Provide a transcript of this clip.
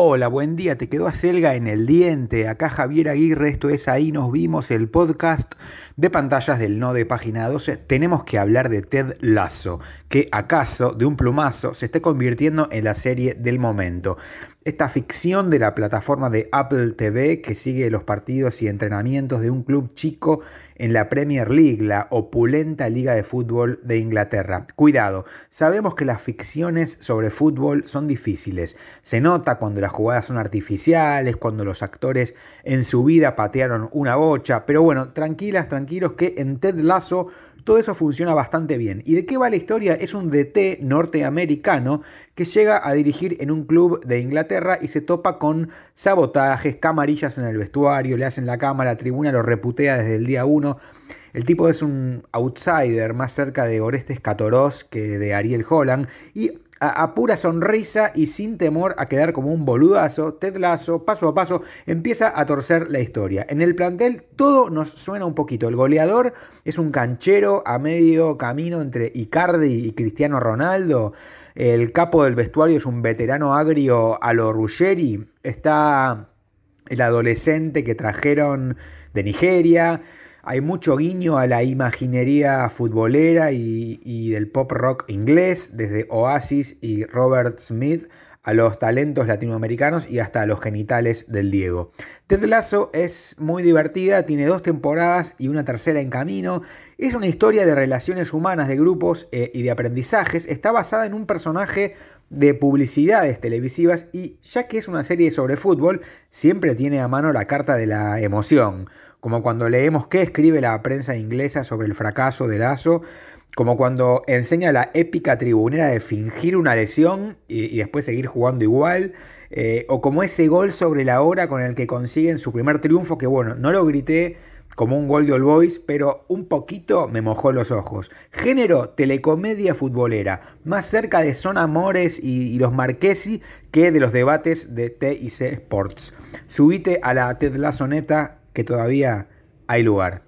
Hola, buen día, te quedó a Selga en el diente. Acá Javier Aguirre, esto es Ahí nos vimos, el podcast de pantallas del no de página 12, tenemos que hablar de Ted Lasso, que acaso de un plumazo se esté convirtiendo en la serie del momento. Esta ficción de la plataforma de Apple TV que sigue los partidos y entrenamientos de un club chico en la Premier League, la opulenta liga de fútbol de Inglaterra. Cuidado, sabemos que las ficciones sobre fútbol son difíciles. Se nota cuando las jugadas son artificiales, cuando los actores en su vida patearon una bocha, pero bueno, tranquilas, tranquilas que en Ted Lasso todo eso funciona bastante bien. ¿Y de qué va la historia? Es un DT norteamericano que llega a dirigir en un club de Inglaterra y se topa con sabotajes, camarillas en el vestuario, le hacen la cámara, la tribuna lo reputea desde el día 1. El tipo es un outsider más cerca de Orestes catoroz que de Ariel Holland y a, pura sonrisa y sin temor a quedar como un boludazo, Ted paso a paso, empieza a torcer la historia. En el plantel todo nos suena un poquito. El goleador es un canchero a medio camino entre Icardi y Cristiano Ronaldo. El capo del vestuario es un veterano agrio a lo Ruggeri. Está el adolescente que trajeron de Nigeria hay mucho guiño a la imaginería futbolera y, del pop rock inglés, desde Oasis y Robert Smith a los talentos latinoamericanos y hasta a los genitales del Diego. Ted Lasso es muy divertida, tiene dos temporadas y una tercera en camino. Es una historia de relaciones humanas, de grupos eh, y de aprendizajes. Está basada en un personaje de publicidades televisivas y ya que es una serie sobre fútbol, siempre tiene a mano la carta de la emoción, como cuando leemos qué escribe la prensa inglesa sobre el fracaso de Lazo como cuando enseña la épica tribunera de fingir una lesión y, después seguir jugando igual, eh, o como ese gol sobre la hora con el que consiguen su primer triunfo, que bueno, no lo grité como un gol de All Boys, pero un poquito me mojó los ojos. Género, telecomedia futbolera, más cerca de Son Amores y, los Marquesi que de los debates de TIC Sports. Subite a la Ted La que todavía hay lugar.